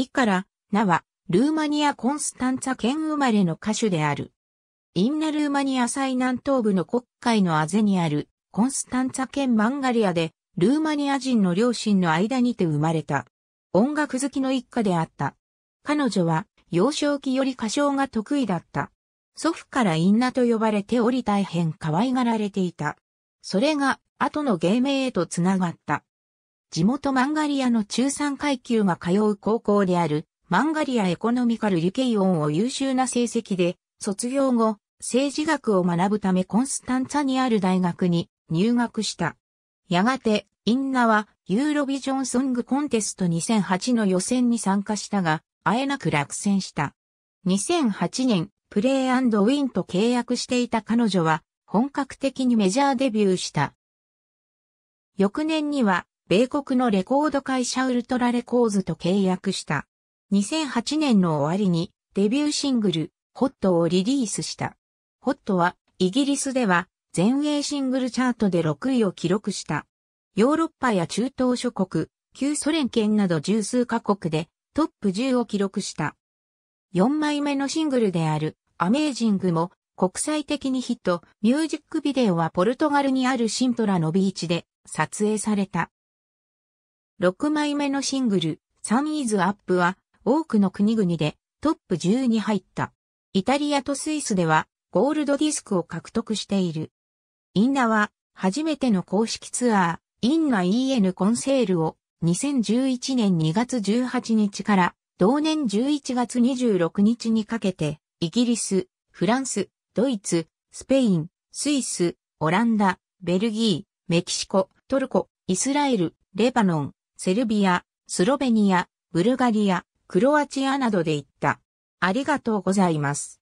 イカラ、名は、ルーマニア・コンスタンツァ県生まれの歌手である。インナルーマニア最南東部の国会のあぜにある、コンスタンツァ県マンガリアで、ルーマニア人の両親の間にて生まれた。音楽好きの一家であった。彼女は、幼少期より歌唱が得意だった。祖父からインナと呼ばれており大変可愛がられていた。それが、後の芸名へとつながった。地元マンガリアの中産階級が通う高校であるマンガリアエコノミカル・リケイオンを優秀な成績で卒業後、政治学を学ぶためコンスタンツァにある大学に入学した。やがて、インナはユーロビジョンソングコンテスト2008の予選に参加したが、あえなく落選した。2008年、プレイウィンと契約していた彼女は、本格的にメジャーデビューした。翌年には、米国のレコード会社ウルトラレコーズと契約した。2008年の終わりにデビューシングル、ホットをリリースした。ホットはイギリスでは全英シングルチャートで6位を記録した。ヨーロッパや中東諸国、旧ソ連圏など十数カ国でトップ10を記録した。4枚目のシングルであるアメージングも国際的にヒット、ミュージックビデオはポルトガルにあるシントラのビーチで撮影された。6枚目のシングル、サンイーズアップは、多くの国々でトップ10に入った。イタリアとスイスでは、ゴールドディスクを獲得している。インナは、初めての公式ツアー、インナ EN コンセールを、2011年2月18日から、同年11月26日にかけて、イギリス、フランス、ドイツ、スペイン、スイス、オランダ、ベルギー、メキシコ、トルコ、イスラエル、レバノン、セルビア、スロベニア、ブルガリア、クロアチアなどで行った。ありがとうございます。